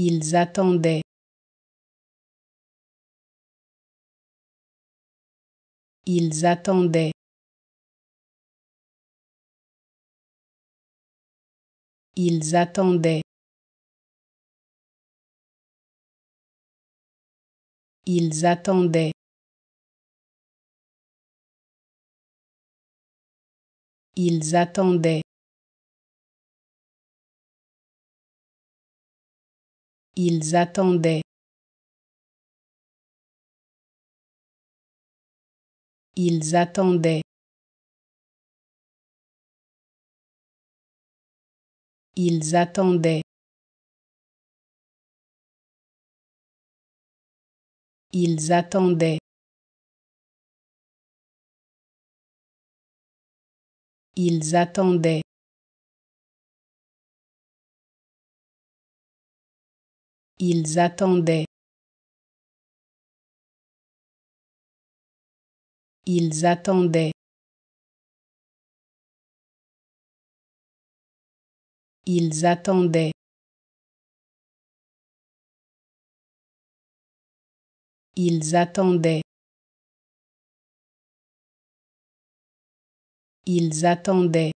Ils attendaient. Ils attendaient. Ils attendaient. Ils attendaient. Ils attendaient. Ils attendaient. Ils attendaient. Ils attendaient. Ils attendaient. Ils attendaient. Ils attendaient. Ils attendaient. Ils attendaient. Ils attendaient. Ils attendaient.